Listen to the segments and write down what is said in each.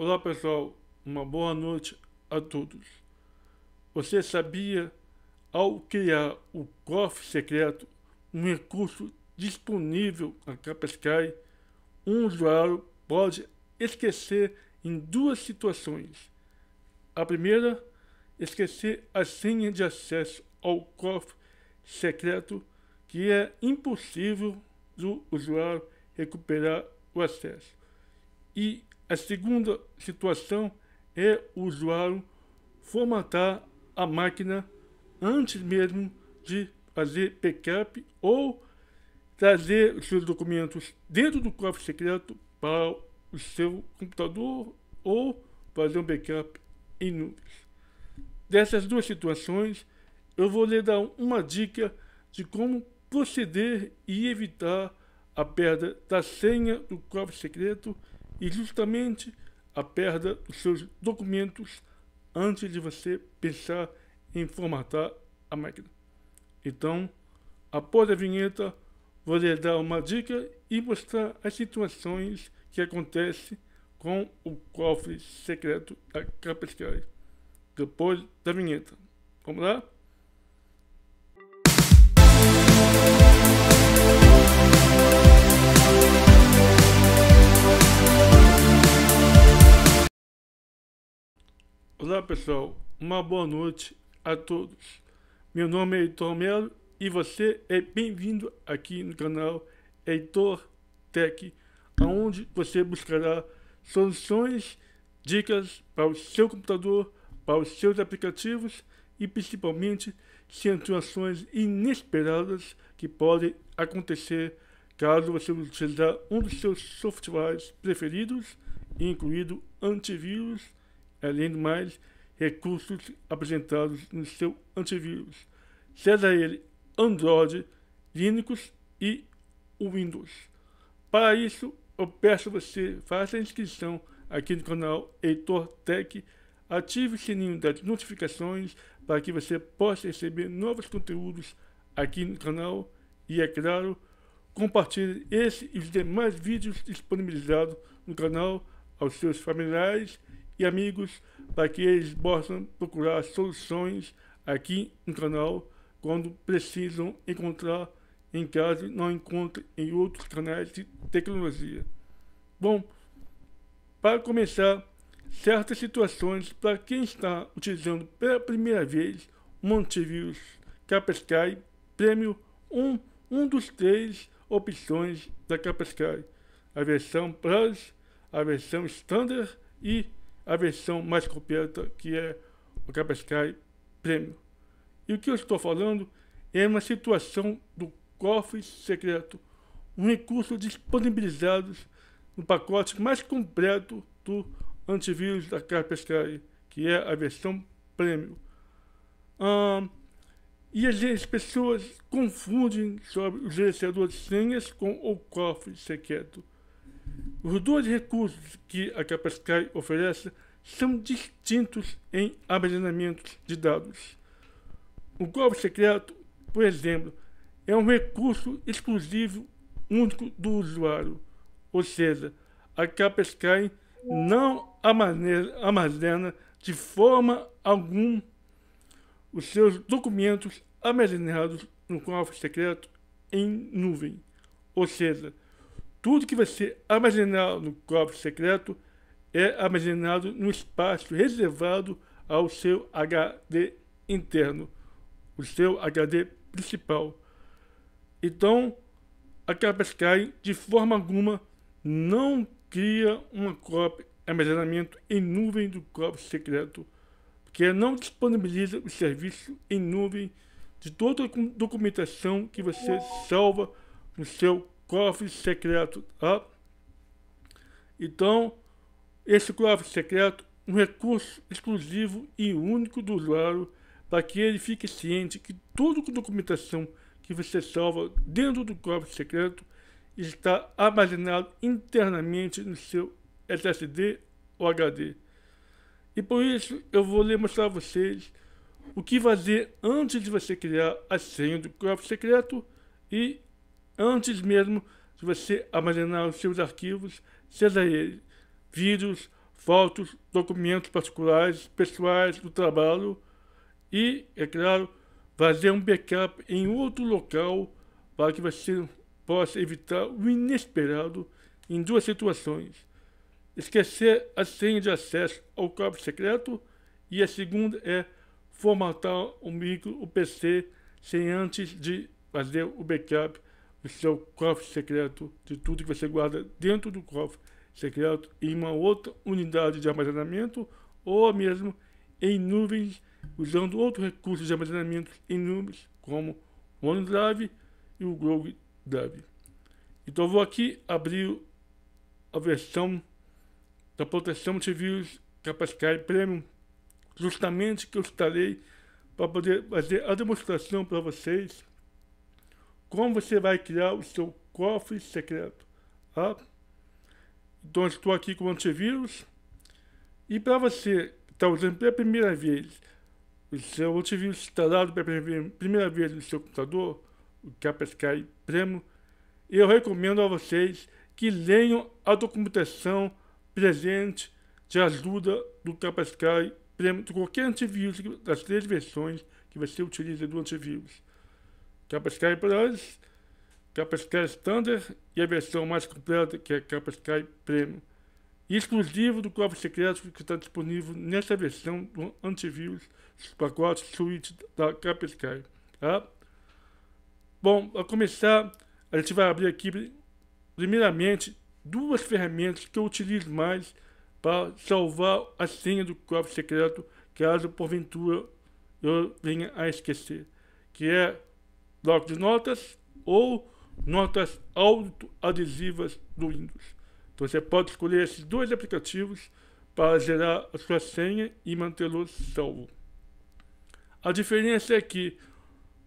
Olá pessoal, uma boa noite a todos. Você sabia, ao criar o cofre secreto, um recurso disponível na Capsky, um usuário pode esquecer em duas situações. A primeira, esquecer a senha de acesso ao cofre secreto, que é impossível do usuário recuperar o acesso. E a segunda situação é o usuário formatar a máquina antes mesmo de fazer backup ou trazer os seus documentos dentro do cofre secreto para o seu computador ou fazer um backup em nuvens. Dessas duas situações, eu vou lhe dar uma dica de como proceder e evitar a perda da senha do cofre secreto e justamente a perda dos seus documentos antes de você pensar em formatar a máquina. Então, após a vinheta, vou lhe dar uma dica e mostrar as situações que acontecem com o cofre secreto da Capescai. Depois da vinheta. Vamos lá? Olá pessoal, uma boa noite a todos. Meu nome é Heitor Melo e você é bem-vindo aqui no canal Heitor Tech, onde você buscará soluções, dicas para o seu computador, para os seus aplicativos e principalmente situações inesperadas que podem acontecer caso você utilizar um dos seus softwares preferidos, incluído antivírus além de mais recursos apresentados no seu antivírus, seja ele Android, Linux e Windows. Para isso, eu peço você faça a inscrição aqui no canal Heitor Tech, ative o sininho das notificações para que você possa receber novos conteúdos aqui no canal e, é claro, compartilhe esse e os demais vídeos disponibilizados no canal aos seus familiares e amigos para que eles possam procurar soluções aqui no canal quando precisam encontrar em caso não encontrem em outros canais de tecnologia. Bom, para começar, certas situações para quem está utilizando pela primeira vez o Montevirus Capsky Premium 1, um dos três opções da capesky a versão Plus, a versão Standard e a versão mais completa que é o Cabascai Premium. E o que eu estou falando é uma situação do cofre secreto, um recurso disponibilizado no pacote mais completo do antivírus da Kaspersky, que é a versão Premium. e as pessoas confundem sobre o gerenciador de senhas com o cofre secreto. Os dois recursos que a Capaskai oferece são distintos em armazenamentos de dados. O golpe secreto, por exemplo, é um recurso exclusivo único do usuário, ou seja, a Capesky não armazena de forma alguma os seus documentos armazenados no cofre secreto em nuvem, ou seja, tudo que você armazenar no cofre secreto é armazenado no espaço reservado ao seu HD interno, o seu HD principal. Então, a Kaspersky de forma alguma não cria uma cópia armazenamento em nuvem do cofre secreto, porque não disponibiliza o serviço em nuvem de toda a documentação que você salva no seu cofre secreto. Tá? Então, esse cofre secreto um recurso exclusivo e único do usuário para que ele fique ciente que toda a documentação que você salva dentro do cofre secreto está armazenado internamente no seu SSD ou HD. E por isso eu vou lhe mostrar a vocês o que fazer antes de você criar a senha do cofre secreto e antes mesmo de você armazenar os seus arquivos, seja ele vídeos, fotos, documentos particulares, pessoais do trabalho e, é claro, fazer um backup em outro local para que você possa evitar o inesperado em duas situações. Esquecer a senha de acesso ao cabo secreto e a segunda é formatar o micro, o PC, sem antes de fazer o backup esse seu é cofre secreto de tudo que você guarda dentro do cofre secreto em uma outra unidade de armazenamento ou mesmo em nuvens, usando outros recursos de armazenamento em nuvens, como o OneDrive e o Google Drive. Então vou aqui abrir a versão da proteção de vírus Capascai Premium, justamente que eu estarei para poder fazer a demonstração para vocês como você vai criar o seu cofre secreto? Ah? Então estou aqui com o antivírus. E para você que está usando pela primeira vez o seu antivírus instalado pela primeira vez no seu computador, o Kaspersky Premium, eu recomendo a vocês que leiam a documentação presente de ajuda do Kaspersky Premium, de qualquer antivírus das três versões que você utiliza do antivírus. Capsky Plus, Capsky Standard e a versão mais completa que é Capsky Premium. Exclusivo do cofre secreto que está disponível nessa versão do antivírus dos pacotes suíte da Capsky. Tá? Bom, para começar, a gente vai abrir aqui primeiramente duas ferramentas que eu utilizo mais para salvar a senha do cofre secreto caso porventura eu venha a esquecer, que é bloco de notas ou notas autoadesivas do Windows. Então você pode escolher esses dois aplicativos para gerar a sua senha e mantê-lo salvo. A diferença é que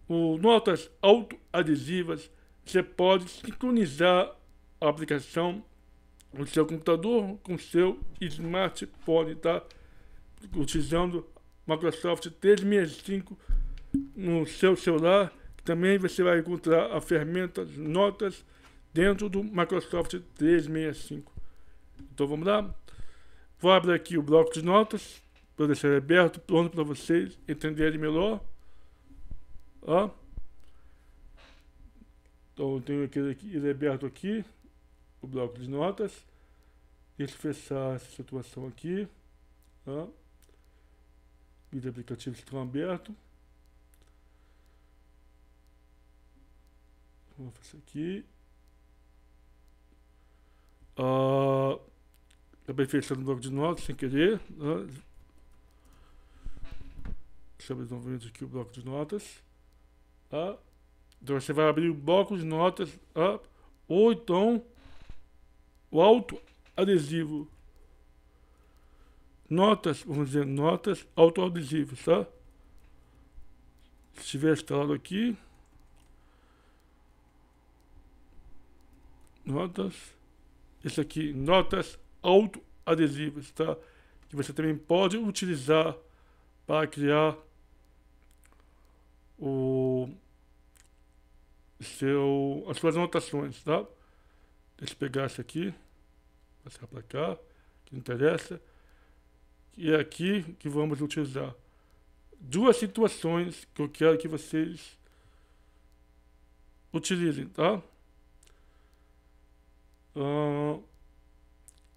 o notas autoadesivas você pode sincronizar a aplicação no seu computador com seu smartphone, tá? Utilizando Microsoft 365 no seu celular também você vai encontrar a ferramenta Notas dentro do Microsoft 365. Então vamos lá. Vou abrir aqui o bloco de notas para deixar aberto, pronto para vocês entenderem melhor. Ó. Então eu tenho aquele aqui, ele é aberto aqui, o bloco de notas. Deixa eu fechar essa situação aqui. Ó. Os aplicativos estão abertos. Vamos fazer aqui. Uh, acabei fechando o bloco de notas sem querer. Né? Deixa eu novamente aqui o bloco de notas. Tá? Então você vai abrir o bloco de notas tá? ou então o auto adesivo. Notas, vamos dizer, notas autoadesivas, tá? Se tiver instalado aqui, notas. Esse aqui, notas autoadesivas, tá? Que você também pode utilizar para criar o seu, as suas anotações, tá? Deixa eu pegar esse aqui, passar para cá, que interessa. E é aqui que vamos utilizar duas situações que eu quero que vocês utilizem, tá? um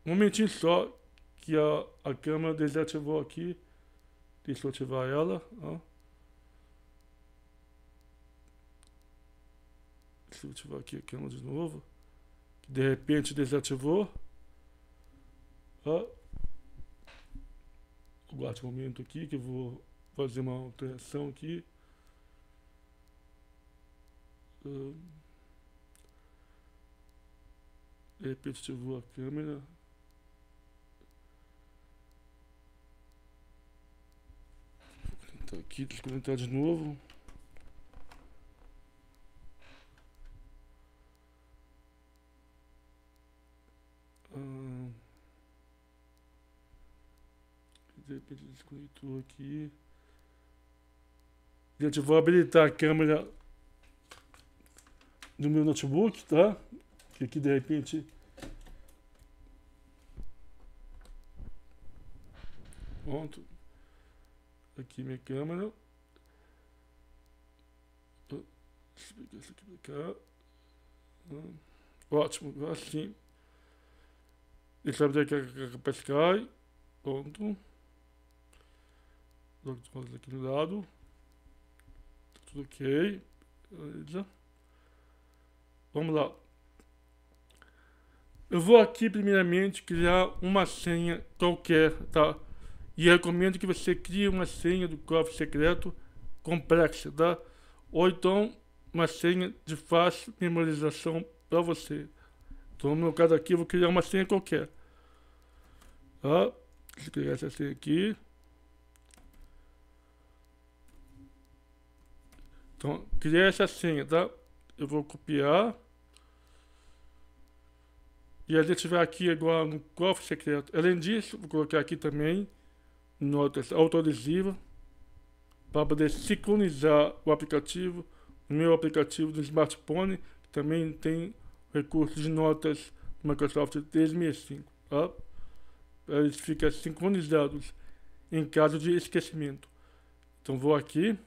momentinho só que a, a câmera desativou aqui. Deixa eu ativar ela. Ó. Deixa eu ativar aqui a câmera de novo. De repente desativou. Ó. Aguarde um momento aqui que eu vou fazer uma alteração aqui. de repente ativou a câmera. Vou então, aqui, desconectar de novo. Ah. de repente desconectou aqui. Gente, vou habilitar a câmera do no meu notebook, tá? Que aqui de repente Pronto. Aqui minha câmera. Deixa eu pegar isso aqui pra cá. Ah, ótimo, agora sim. Deixa eu abrir aqui a capa Sky. Pronto. Jogo de aqui lado. Tá tudo ok. Beleza. Vamos lá. Eu vou aqui primeiramente criar uma senha qualquer, tá? e recomendo que você crie uma senha do cofre secreto complexa, tá? Ou então uma senha de fácil memorização para você. Então, no meu caso aqui, eu vou criar uma senha qualquer. Tá? Deixa eu criar essa senha aqui. Então, criar essa senha, tá? Eu vou copiar. E a gente vai aqui agora no cofre secreto. Além disso, vou colocar aqui também notas autorizativas para poder sincronizar o aplicativo, o meu aplicativo do smartphone, também tem recurso de notas Microsoft 365. Tá? Eles ficam sincronizados em caso de esquecimento. Então vou aqui,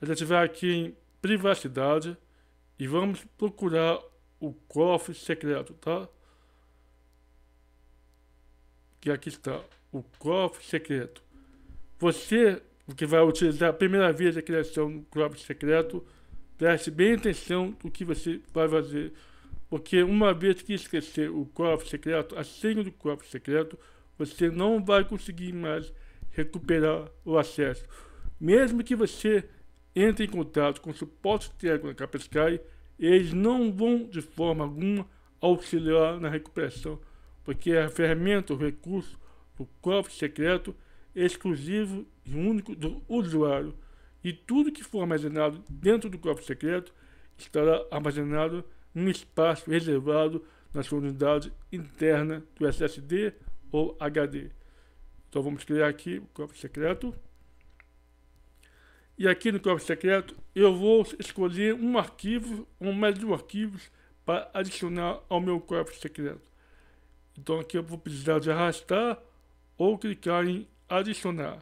a gente vai aqui em privacidade e vamos procurar o cofre secreto, tá? que aqui está o cofre secreto. Você que vai utilizar a primeira vez a criação do cofre secreto, preste bem atenção no que você vai fazer, porque uma vez que esquecer o cofre secreto, a senha do cofre secreto, você não vai conseguir mais recuperar o acesso. Mesmo que você entre em contato com o suporte técnico da Capescai, eles não vão de forma alguma auxiliar na recuperação porque a ferramenta, o recurso, o cofre secreto exclusivo e único do usuário. E tudo que for armazenado dentro do cofre secreto estará armazenado em um espaço reservado na sua unidade interna do SSD ou HD. Então vamos criar aqui o cofre secreto. E aqui no cofre secreto eu vou escolher um arquivo ou mais de um arquivos para adicionar ao meu cofre secreto. Então aqui eu vou precisar de arrastar ou clicar em adicionar.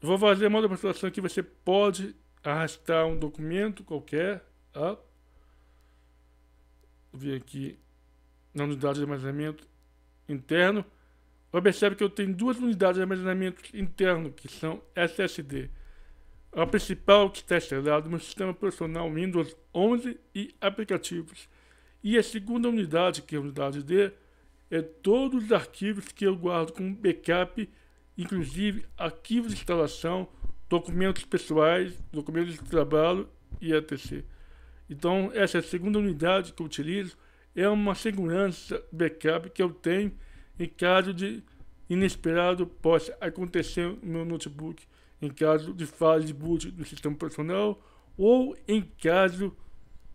vou fazer uma demonstração que você pode arrastar um documento qualquer. Tá? Ah, Vim aqui na unidade de armazenamento interno. Observe que eu tenho duas unidades de armazenamento interno que são SSD. A principal que está instalada no sistema operacional Windows 11 e aplicativos. E a segunda unidade, que é a unidade D, é todos os arquivos que eu guardo como backup, inclusive arquivos de instalação, documentos pessoais, documentos de trabalho e etc. Então, essa é a segunda unidade que eu utilizo é uma segurança backup que eu tenho em caso de inesperado possa acontecer no meu notebook, em caso de falha de boot do sistema operacional ou em caso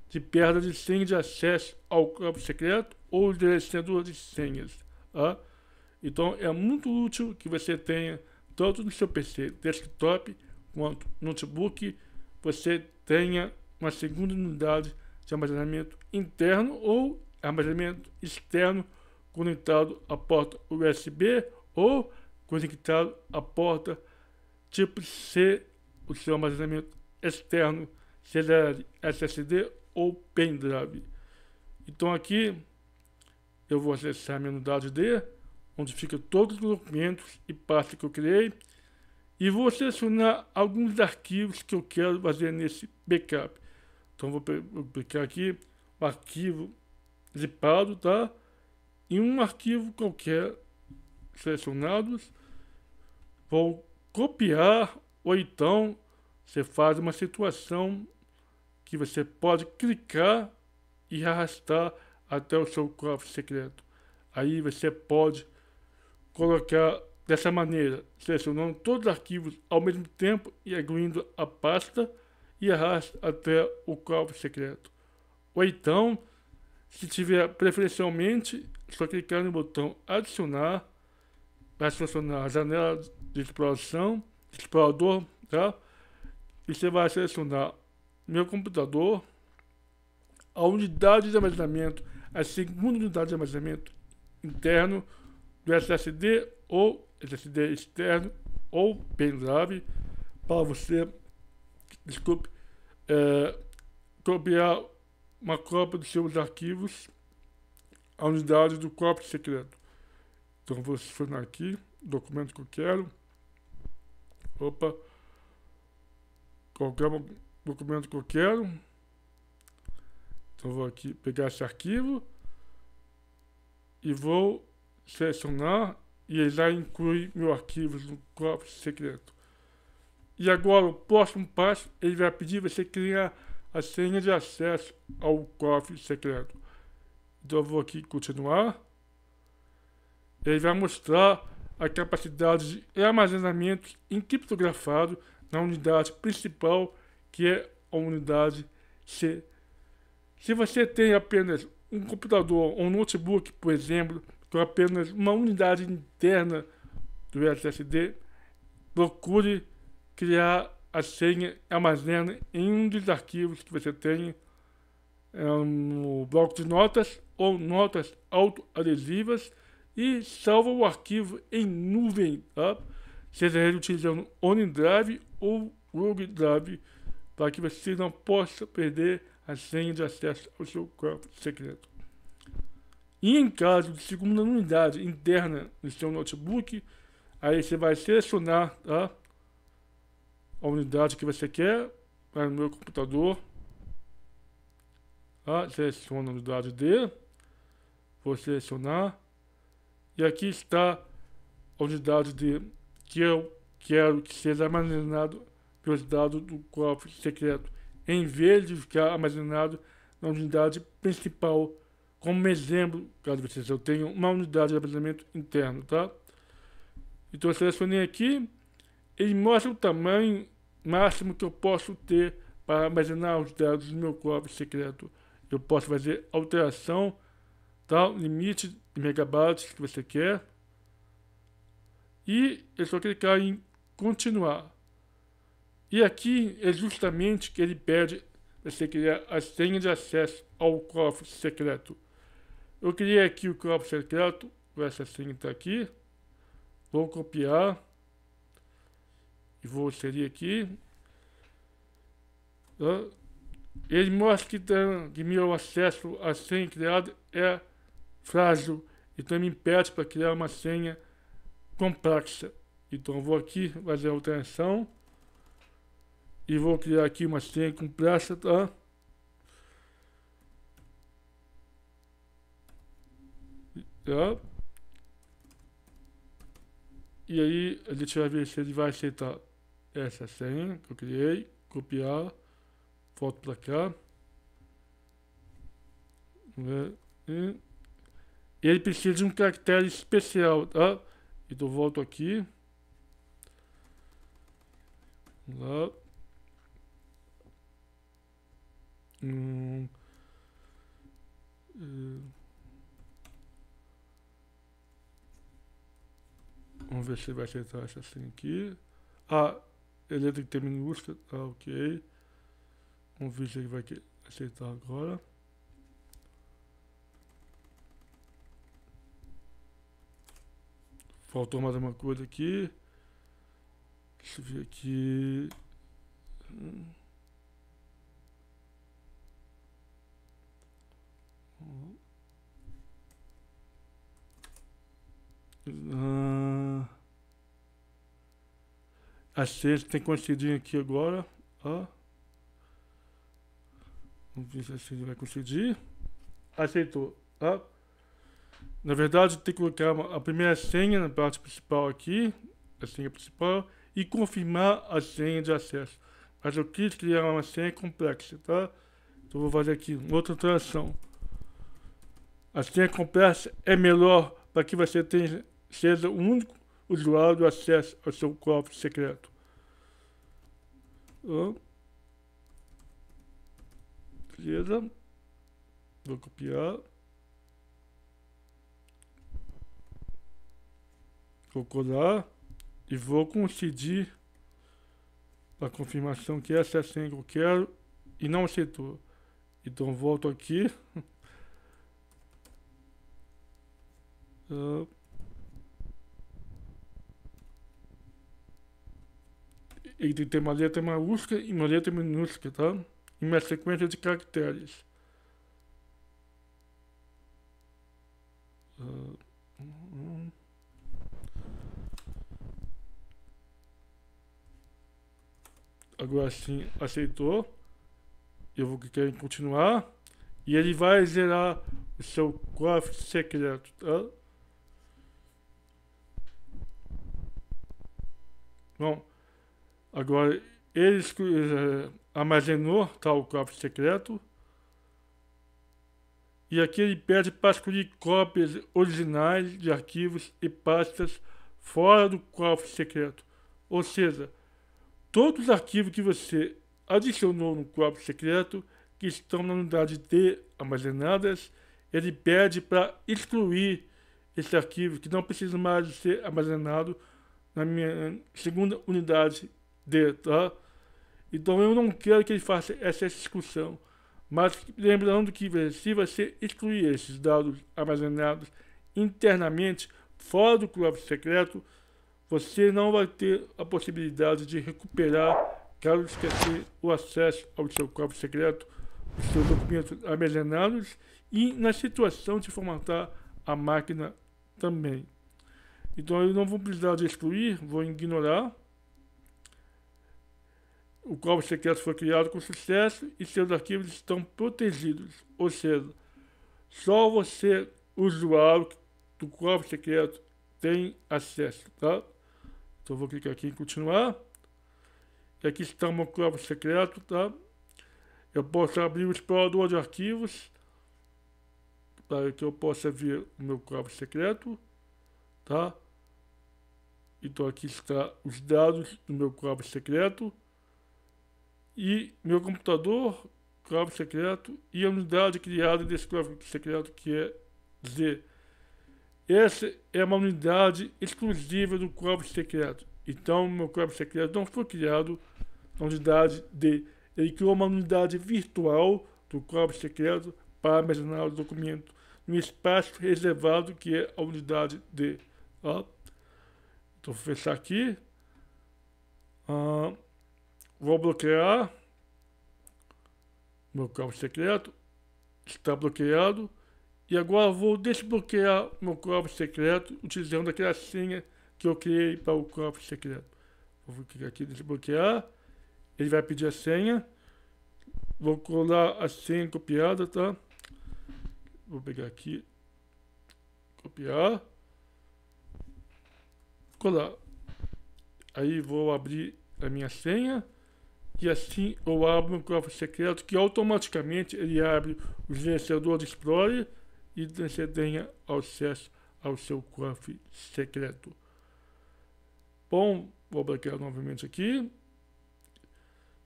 de perda de senha de acesso ao campo secreto ou direcionador é de senhas. Então é muito útil que você tenha, tanto no seu PC desktop quanto notebook, você tenha uma segunda unidade de armazenamento interno ou armazenamento externo conectado à porta USB ou conectado à porta tipo C, o seu armazenamento externo, seja SSD ou pendrive. Então aqui eu vou acessar minha unidade D, onde fica todos os documentos e pastas que eu criei, e vou selecionar alguns arquivos que eu quero fazer nesse backup. Então vou clicar aqui o arquivo zipado, tá? E um arquivo qualquer selecionados. Vou copiar ou então você faz uma situação que você pode clicar e arrastar até o seu cofre secreto. Aí você pode colocar dessa maneira, selecionando todos os arquivos ao mesmo tempo e abrindo a pasta e arrasta até o cofre secreto. Ou então, se tiver preferencialmente, só clicar no botão adicionar para selecionar a janela de exploração, explorador, tá? E você vai selecionar meu computador, a unidade de armazenamento a segunda unidade de armazenamento interno do SSD ou SSD externo ou pendrive para você, desculpe, é, copiar uma cópia dos seus arquivos à unidade do copo secreto. Então vou selecionar aqui, documento que eu quero. Opa, qualquer documento que eu quero. Então vou aqui pegar esse arquivo e vou selecionar e ele já inclui meu arquivo no cofre secreto. E agora o próximo passo, ele vai pedir você criar a senha de acesso ao cofre secreto. Então eu vou aqui continuar. Ele vai mostrar a capacidade de armazenamento encriptografado na unidade principal, que é a unidade C se você tem apenas um computador ou um notebook, por exemplo, com apenas uma unidade interna do SSD, procure criar a senha e armazena em um dos arquivos que você tem é, no bloco de notas ou notas autoadesivas e salva o arquivo em nuvem, tá? seja ele utilizando OneDrive ou Google Drive, para que você não possa perder a senha de acesso ao seu campo secreto. E em caso de segunda unidade interna do seu notebook, aí você vai selecionar tá? a unidade que você quer, para o meu computador, tá? seleciona a unidade D, vou selecionar, e aqui está a unidade D, que eu quero que seja armazenado pelos dados do cofre secreto em vez de ficar armazenado na unidade principal. Como exemplo, caso vocês eu tenho uma unidade de armazenamento interno, tá? Então eu selecionei aqui, ele mostra o tamanho máximo que eu posso ter para armazenar os dados do meu cofre secreto. Eu posso fazer alteração, tal, tá? limite de megabytes que você quer. E é só clicar em continuar. E aqui é justamente que ele pede para é você criar a senha é, de acesso ao cofre secreto. Eu criei aqui o cofre secreto, essa senha está aqui. Vou copiar e vou inserir aqui. Ele mostra que, que meu acesso à senha criada é frágil, então me impede para criar uma senha complexa. Então vou aqui fazer a alteração. E vou criar aqui uma senha com pressa, tá? tá? E aí a gente vai ver se ele vai aceitar essa senha que eu criei, copiar, volto para cá. E ele precisa de um caractere especial, tá? Então volto aqui. Vamos lá. Hum, vamos ver se ele vai aceitar essa assim aqui. Ah, ele tem que ter minúscula. Tá, ok. Vamos ver se ele vai aceitar agora. Faltou mais uma coisa aqui. Deixa eu ver aqui. Hum. acesso a que tem coincidinho aqui agora. Ó. Vamos ver se a vai conceder. Aceitou. Ó. Na verdade, tem que colocar a primeira senha na parte principal aqui. A senha principal. E confirmar a senha de acesso. Mas eu quis criar uma senha complexa, tá? Então vou fazer aqui outra alteração. Assim, a conversa é melhor para que você tenha, seja o único usuário do acesso ao seu cofre secreto. Beleza. Vou copiar. Vou colar. E vou concedir a confirmação que essa é a senha que eu quero e não aceitou. Então volto aqui. Uh, eh, ele tem uma letra maiúscula e uma letra minúscula, tá? E uma sequência de caracteres. Uh, Agora sim, aceitou. Eu vou clicar em continuar. E ele vai zerar o seu cofre secreto, tá? Bom, agora ele é, armazenou tal tá, cofre secreto. E aqui ele pede para escolher cópias originais de arquivos e pastas fora do cofre secreto. Ou seja, todos os arquivos que você adicionou no cofre secreto que estão na unidade D armazenadas, ele pede para excluir esse arquivo que não precisa mais ser armazenado na minha segunda unidade D, tá? Então eu não quero que ele faça essa exclusão, mas lembrando que se você excluir esses dados armazenados internamente fora do clube secreto, você não vai ter a possibilidade de recuperar caso esquecer o acesso ao seu clube secreto, os seus documentos armazenados e na situação de formatar a máquina também. Então eu não vou precisar destruir, vou ignorar. O código secreto foi criado com sucesso e seus arquivos estão protegidos. Ou seja, só você, usuário do código secreto, tem acesso, tá? Então vou clicar aqui em continuar. E aqui está o meu código secreto, tá? Eu posso abrir o explorador de arquivos para que eu possa ver o meu código secreto, tá? Então aqui está os dados do meu clave secreto e meu computador, clave secreto e a unidade criada desse clave secreto que é Z. Essa é uma unidade exclusiva do clave secreto. Então meu clave secreto não foi criado na unidade D. Ele criou uma unidade virtual do clave secreto para armazenar o documento no espaço reservado que é a unidade D. Então vou fechar aqui. Ah, vou bloquear. Meu campo secreto. Está bloqueado. E agora vou desbloquear meu campo secreto utilizando aquela senha que eu criei para o campo secreto. Vou clicar aqui desbloquear. Ele vai pedir a senha. Vou colar a senha copiada, tá? Vou pegar aqui. Copiar colar. Aí vou abrir a minha senha e assim eu abro um cofre secreto que automaticamente ele abre gerenciador de explorer e você tenha acesso ao seu cofre secreto. Bom, vou bloquear novamente aqui.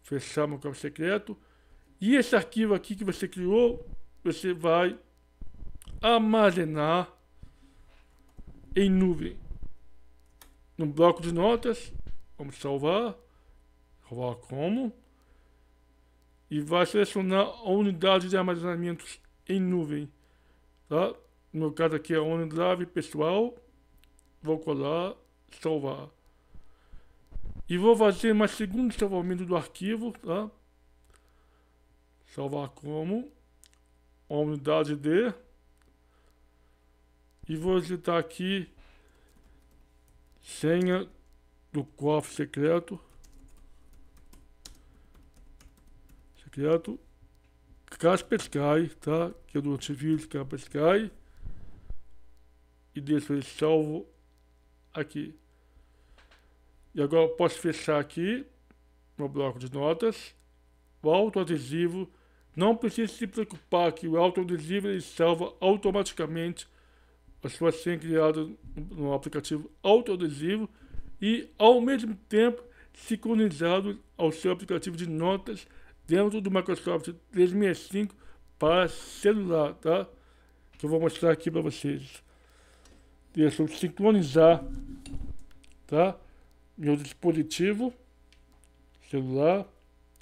Fechar meu cofre secreto. E esse arquivo aqui que você criou, você vai armazenar em nuvem no bloco de notas, vamos salvar, salvar como, e vai selecionar a unidade de armazenamento em nuvem, tá? No meu caso aqui é OneDrive pessoal, vou colar, salvar. E vou fazer mais segundo salvamento do arquivo, tá? Salvar como a unidade D. E vou editar aqui senha do cofre secreto secreto Casper Sky, tá? Que é do antivírus Casper Sky e deixo ele salvo aqui. E agora posso fechar aqui no bloco de notas. O autoadesivo, não precisa se preocupar que o autoadesivo ele salva automaticamente a sua senha criado no aplicativo autoadesivo e, ao mesmo tempo, sincronizado ao seu aplicativo de notas dentro do Microsoft 365 para celular, tá? Que eu vou mostrar aqui para vocês. Deixa eu sincronizar, tá? Meu dispositivo celular.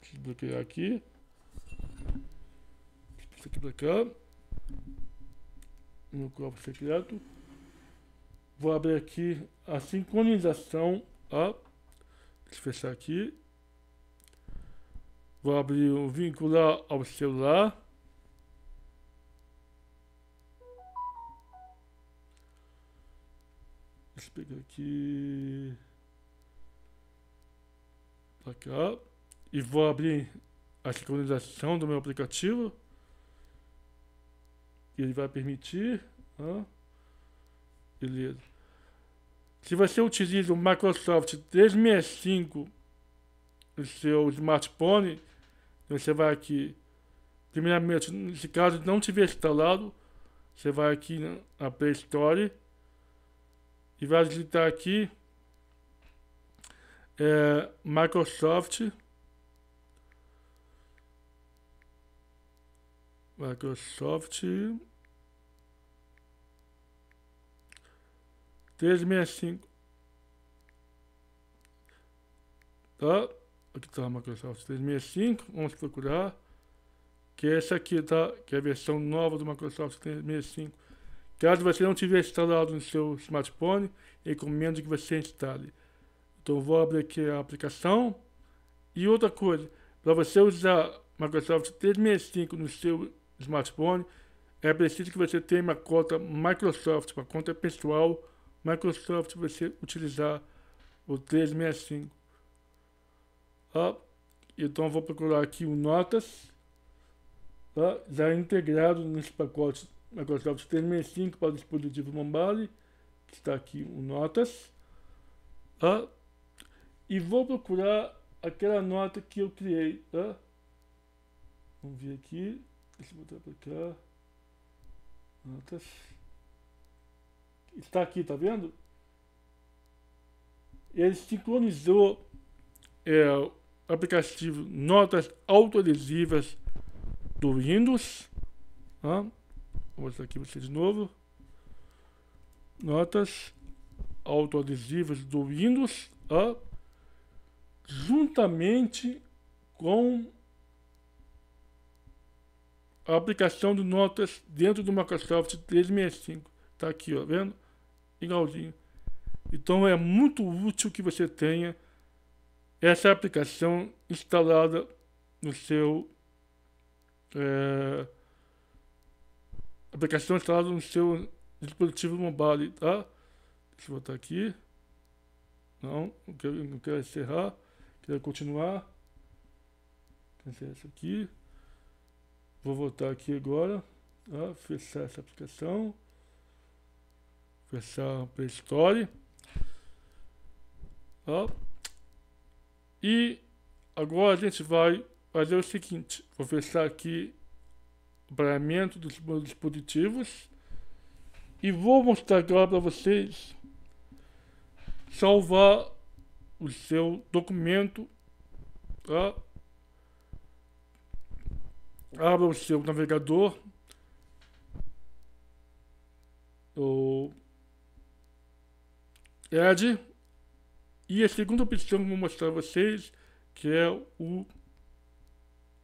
Deixa eu desbloquear aqui. Isso aqui para cá no corpo Secreto. Vou abrir aqui a sincronização. Ó. Deixa eu fechar aqui. Vou abrir o vincular ao celular. Deixa eu pegar aqui. Pra cá. E vou abrir a sincronização do meu aplicativo ele vai permitir. Beleza. Se você utiliza o Microsoft 365 no seu smartphone, você vai aqui. Primeiramente, se caso não tiver instalado, você vai aqui na Play Store e vai digitar aqui é, Microsoft Microsoft 365. Tá? Aqui tá, Microsoft 365. Vamos procurar. Que é essa aqui, tá? Que é a versão nova do Microsoft 365. Caso você não tiver instalado no seu smartphone, recomendo que você instale. Então vou abrir aqui a aplicação. E outra coisa, para você usar Microsoft 365 no seu smartphone, é preciso que você tenha uma conta Microsoft, uma conta pessoal Microsoft vai utilizar o 365. Ó, então vou procurar aqui o Notas, ó, já integrado nesse pacote Microsoft 365 para o dispositivo mobile, está aqui o Notas. e vou procurar aquela nota que eu criei. Ó. Vamos ver aqui, deixa eu botar para cá, Notas está aqui, tá vendo? Ele sincronizou é, o aplicativo Notas Autoadesivas do Windows. Tá? Vou mostrar aqui para você de novo. Notas autoadesivas do Windows tá? juntamente com a aplicação de notas dentro do Microsoft 365. Está aqui, ó, vendo? igualzinho. Então é muito útil que você tenha essa aplicação instalada no seu é, aplicação instalada no seu dispositivo mobile, tá? Deixa eu botar aqui. Não, não quero, não quero encerrar. Quero continuar. Cancelar aqui. Vou voltar aqui agora. Tá? Fechar essa aplicação fechar a Story. Tá? E agora a gente vai fazer o seguinte, vou fechar aqui o paramento dos meus dispositivos e vou mostrar agora para vocês salvar o seu documento tá? abra o seu navegador ou Ed. E a segunda opção que eu vou mostrar a vocês, que é o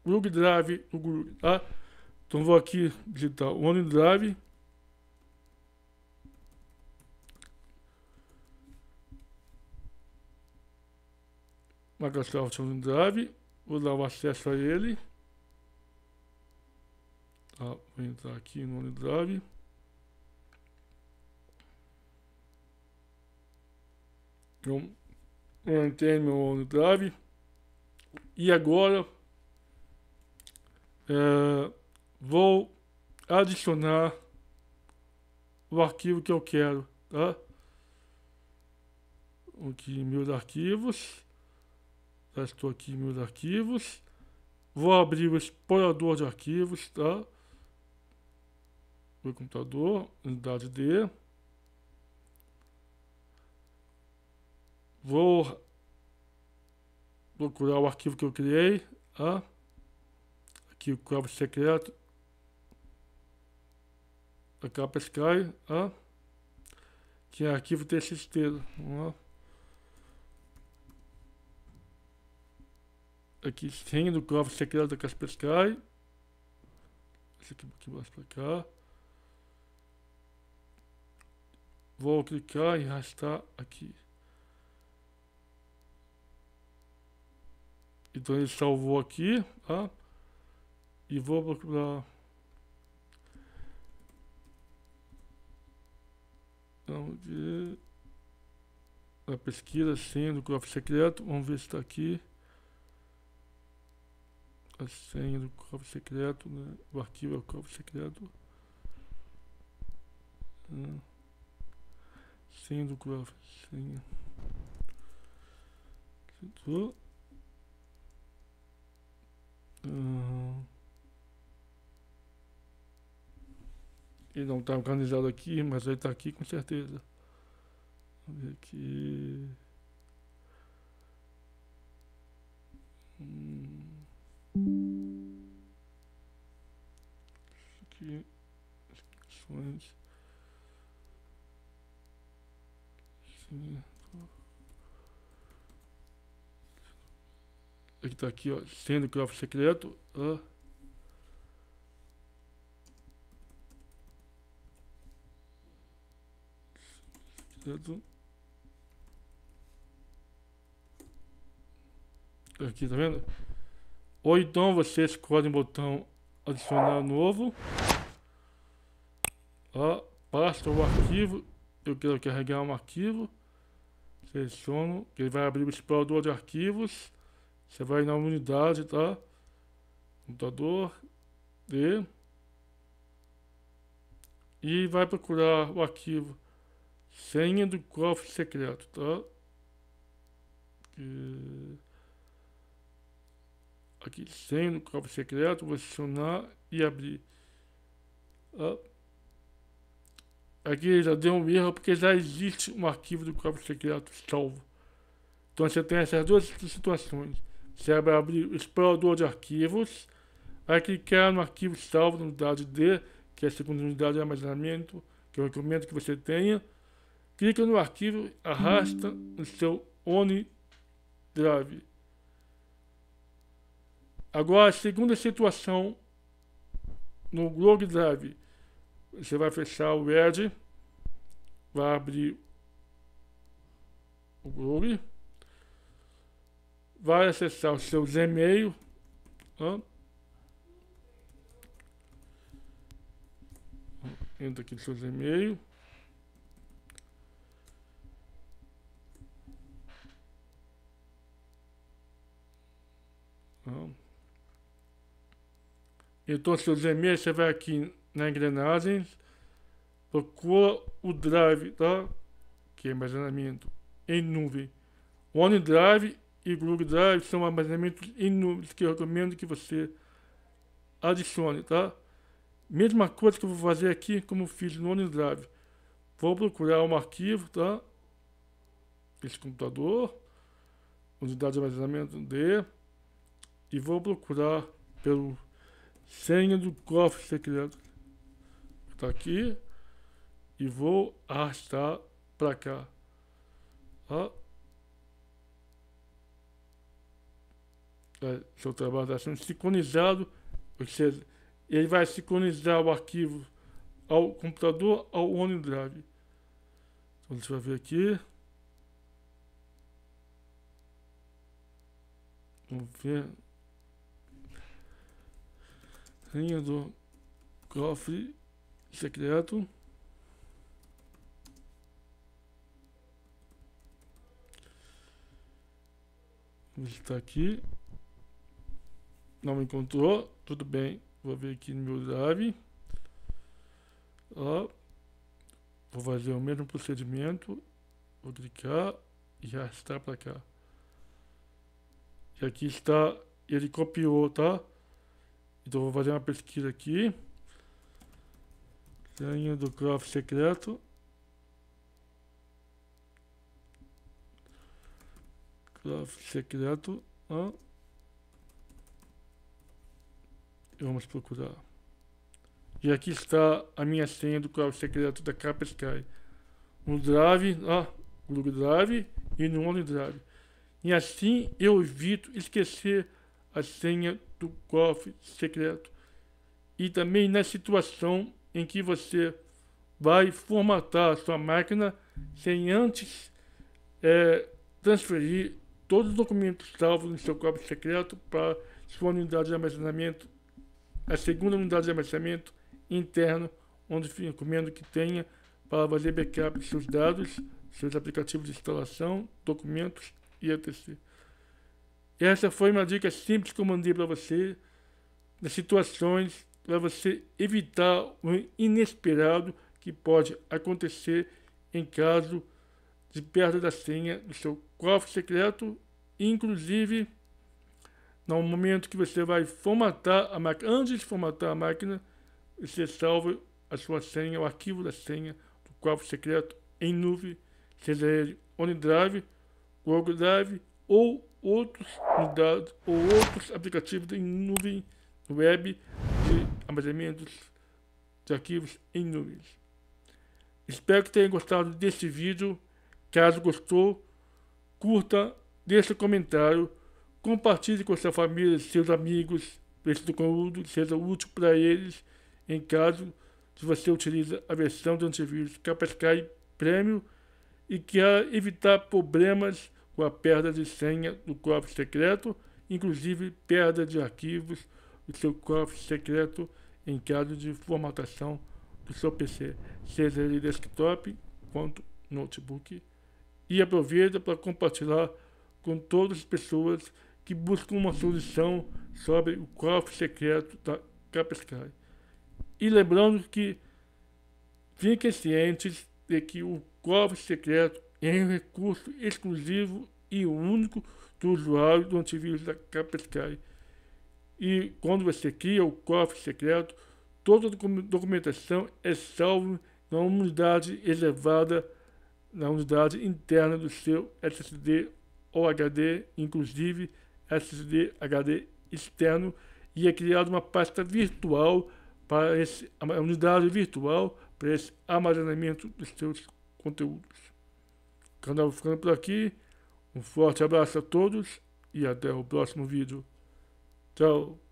Google Drive do Guru, tá? Então vou aqui digitar OneDrive. Microsoft OneDrive. Vou dar o acesso a ele. Tá, vou entrar aqui no OneDrive. Eu mantenho meu drive E agora é, vou adicionar o arquivo que eu quero, tá? Aqui meus arquivos. Já estou aqui em meus arquivos. Vou abrir o explorador de arquivos, tá? Meu computador, unidade D. Vou procurar o arquivo que eu criei. Tá? aqui o cabo secreto. A capa Sky. Tá? que é arquivo TXT. Aqui sim, do cabo secreto da Casper Sky. Esse aqui, aqui mais pra cá. Vou clicar e arrastar aqui. Então ele salvou aqui, tá? E vou procurar. Onde. A pesquisa, senha do cofre secreto. Vamos ver se está aqui. A tá senha do cofre secreto, né? O arquivo é o cofre secreto. Hum. Senha do cofre, senha. Uhum. Ele não está organizado aqui, mas ele está aqui com certeza. Vamos ver aqui. Hum. aqui. As Sim. Ele tá aqui, ó. Sendo que o secreto. Secreto. Aqui, tá vendo? Ou então você escolhe o botão adicionar novo. Ó, pasta o arquivo. Eu quero carregar um arquivo. Seleciono. Ele vai abrir o explorador de arquivos. Você vai na unidade, tá? Computador D. E vai procurar o arquivo senha do cofre secreto, tá? Aqui, senha do cofre secreto, vou acionar e abrir. Tá? Aqui já deu um erro porque já existe um arquivo do cofre secreto salvo. Então você tem essas duas situações. Você vai abrir o explorador de arquivos, vai clicar no arquivo salvo na unidade D, que é a segunda unidade de armazenamento, que eu recomendo que você tenha. Clica no arquivo, arrasta no seu OneDrive. Agora, a segunda situação no Globe Drive, você vai fechar o Edge, vai abrir o Globe vai acessar os seus e-mails. Entra aqui nos seus e-mails. Então, seus e-mails, você vai aqui na engrenagem, procura o drive, tá? Que é armazenamento em nuvem. OneDrive e Google Drive são armazenamentos inúmeros que eu recomendo que você adicione, tá? Mesma coisa que eu vou fazer aqui, como fiz no OneDrive. Vou procurar um arquivo, tá? Esse computador, unidade de armazenamento D, e vou procurar pelo senha do cofre secreto. Tá aqui e vou arrastar para cá. Tá? Tá, seu trabalho está sendo sincronizado, ou seja, ele vai sincronizar o arquivo ao computador, ao OneDrive. Então, deixa eu ver aqui. Vamos ver. Linha do cofre é secreto. está aqui. Não encontrou. Tudo bem. Vou ver aqui no meu drive. Ó. Vou fazer o mesmo procedimento. Vou clicar e arrastar para cá. E aqui está. Ele copiou, tá? Então vou fazer uma pesquisa aqui. Senha do craft secreto. Craft secreto. ó Vamos procurar. E aqui está a minha senha do cloud secreto da Capsky. No Drive, ah, Google Drive e no OneDrive. E assim eu evito esquecer a senha do cofre secreto. E também na situação em que você vai formatar sua máquina sem antes é, transferir todos os documentos salvos no seu cofre secreto para sua unidade de armazenamento a segunda unidade de armazenamento interno, onde recomendo que tenha para fazer backup de seus dados, seus aplicativos de instalação, documentos e etc. Essa foi uma dica simples que eu mandei para você, das situações para você evitar o inesperado que pode acontecer em caso de perda da senha do seu cofre secreto, inclusive no momento que você vai formatar a máquina, antes de formatar a máquina, você salva a sua senha, o arquivo da senha do quarto é secreto em nuvem, seja ele OneDrive, Google Drive ou outros dados, ou outros aplicativos em nuvem web de armazenamentos de arquivos em nuvens. Espero que tenha gostado deste vídeo. Caso gostou, curta, deixe um comentário. Compartilhe com sua família, seus amigos, esse conteúdo seja útil para eles em caso de você utilizar a versão do antivírus Kaspersky Premium e queira evitar problemas com a perda de senha do cofre secreto, inclusive perda de arquivos do seu cofre secreto em caso de formatação do seu PC, seja ele desktop quanto notebook. E aproveita para compartilhar com todas as pessoas que busca uma solução sobre o cofre secreto da Capescai. E lembrando que fiquem cientes de que o cofre secreto é um recurso exclusivo e único do usuário do antivírus da Capescai. E quando você cria o cofre secreto, toda a documentação é salvo na unidade elevada, na unidade interna do seu SSD ou HD, inclusive SSD HD externo e é criada uma pasta virtual para esse, uma unidade virtual para esse armazenamento dos seus conteúdos. O então, canal ficando por aqui. Um forte abraço a todos e até o próximo vídeo. Tchau!